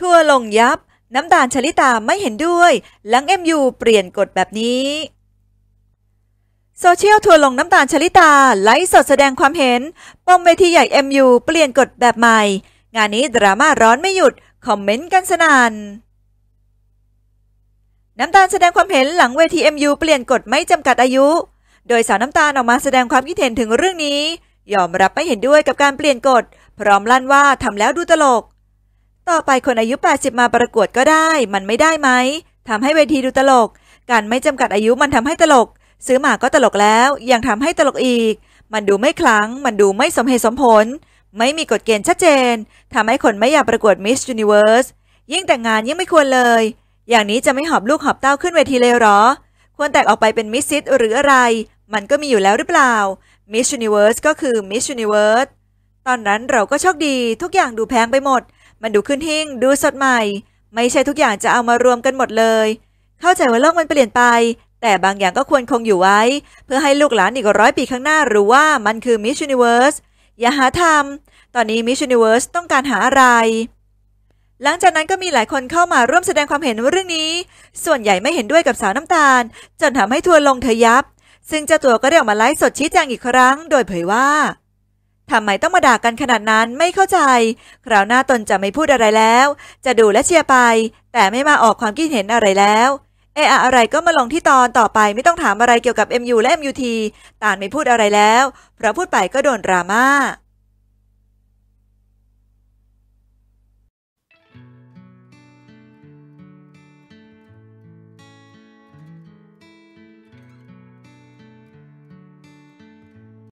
ทั่วลงยับ น้ำตาลชลิตาไม่เห็นด้วย หลังเอ็มยูเปลี่ยนกฎแบบนี้โซเชียลทัวลงน้ำตาลชลิตา ไลฟ์สดแสดงความเห็น ปมเวทีใหญ่เอ็มยูเปลี่ยนกฎแบบใหม่ งานนี้ดราม่าร้อนไม่หยุด คอมเมนต์กันสนาน น้ำตาลแสดงความเห็นหลังเวที MU เปลี่ยนกฎไม่จำกัดอายุ โดยสาวน้ำตาลออกมาแสดงความคิดเห็นถึงเรื่องนี้ ยอมรับไม่เห็นด้วยกับการเปลี่ยนกฎพร้อมลั่นว่าทำแล้วดูตลกต่อไปคนอายุ 80 มาประกวดก็ได้ มันไม่ได้ไหม ทำให้เวทีดูตลก การไม่จำกัดอายุมันทำให้ตลก ซื้อหมาก็ตลกแล้ว ยังทำให้ตลกอีก มันดูไม่คลังมันดูไม่สมเหตุสมผล ไม่มีกฎเกณฑ์ชัดเจนทำให้คนไม่อยากประกวดมิสจูนิเวิร์ส ยิ่งแต่งงานยิ่งไม่ควรเลย อย่างนี้จะไม่หอบลูกหอบเต้าขึ้นเวทีเลยหรอ ควรแตกออกไปเป็นมิสซิตหรืออะไร มันก็มีอยู่แล้วหรือเปล่า มิสจูนิเวิร์สก็คือมิสจูนิเวิร์ส ตอนนั้นเราก็โชคดีทุกอย่างดูแพงไปหมดมันดูขึ้นหิ่งดูสดใหม่ ไม่ใช่ทุกอย่างจะเอามารวมกันหมดเลย เข้าใจว่าโลกมันเปลี่ยนไป แต่บางอย่างก็ควรคงอยู่ไว้ เพื่อให้ลูกหลานอีกร้อยปีข้างหน้า รู้ว่ามันคือมิชชันนิเวิร์สอย่าหาทำตอนนี้มิชชันนิเวิร์สต้องการหาอะไร หลังจากนั้นก็มีหลายคนเข้ามาร่วมแสดงความเห็นเรื่องนี้ ส่วนใหญ่ไม่เห็นด้วยกับสาวน้ำตาลจนทำให้ทัวลงเธอยับ ซึ่งเจ้าตัวก็ได้ออกมาไลฟ์สดชี้แจงอีกครั้ง โดยเผยว่าทำไมต้องมาด่ากันขนาดนั้น ไม่เข้าใจ คราวหน้าตนจะไม่พูดอะไรแล้ว จะดูและเชียร์ไป แต่ไม่มาออกความคิดเห็นอะไรแล้ว เอออะไรก็มาลงที่ตอนต่อไปไม่ต้องถามอะไรเกี่ยวกับ MU และ MUT ตานไม่พูดอะไรแล้ว เพราะพูดไปก็โดนดราม่า